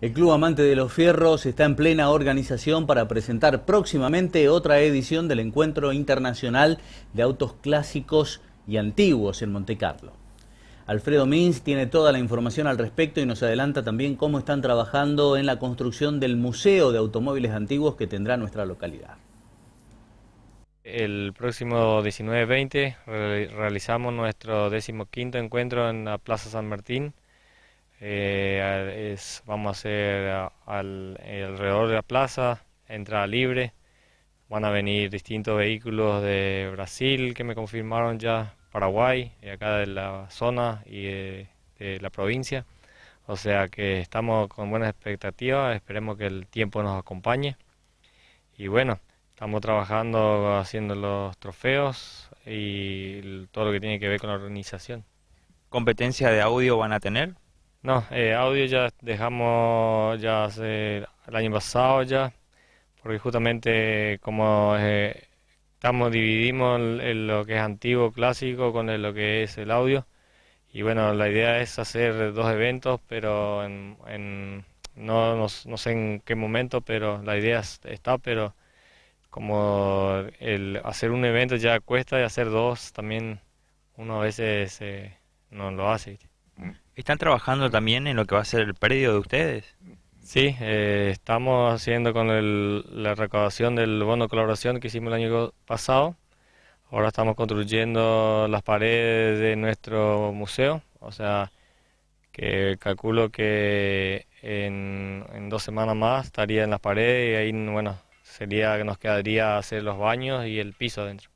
El Club Amante de los Fierros está en plena organización para presentar próximamente otra edición del Encuentro Internacional de Autos Clásicos y Antiguos en Montecarlo. Alfredo Mins tiene toda la información al respecto y nos adelanta también cómo están trabajando en la construcción del Museo de Automóviles Antiguos que tendrá nuestra localidad. El próximo 19-20 realizamos nuestro 15 encuentro en la Plaza San Martín eh, vamos a hacer al, alrededor de la plaza, entrada libre. Van a venir distintos vehículos de Brasil que me confirmaron ya, Paraguay, y acá de la zona y de la provincia. O sea que estamos con buenas expectativas, esperemos que el tiempo nos acompañe. Y bueno, estamos trabajando haciendo los trofeos y todo lo que tiene que ver con la organización. ¿Competencia de audio van a tener? No, eh, audio ya dejamos ya hace el año pasado ya, porque justamente como eh, estamos dividimos lo que es antiguo, clásico con lo que es el audio. Y bueno, la idea es hacer dos eventos, pero no, no, sé en qué momento, pero la idea está, pero como el hacer un evento ya cuesta y hacer dos también uno a veces eh, no lo hace. ¿Están trabajando también en lo que va a ser el predio de ustedes? Sí, eh, estamos haciendo con la recaudación del bono colaboración que hicimos el año pasado. Ahora estamos construyendo las paredes de nuestro museo, o sea, que calculo que en, dos semanas más estaría en las paredes y ahí, bueno, sería nos quedaría hacer los baños y el piso adentro.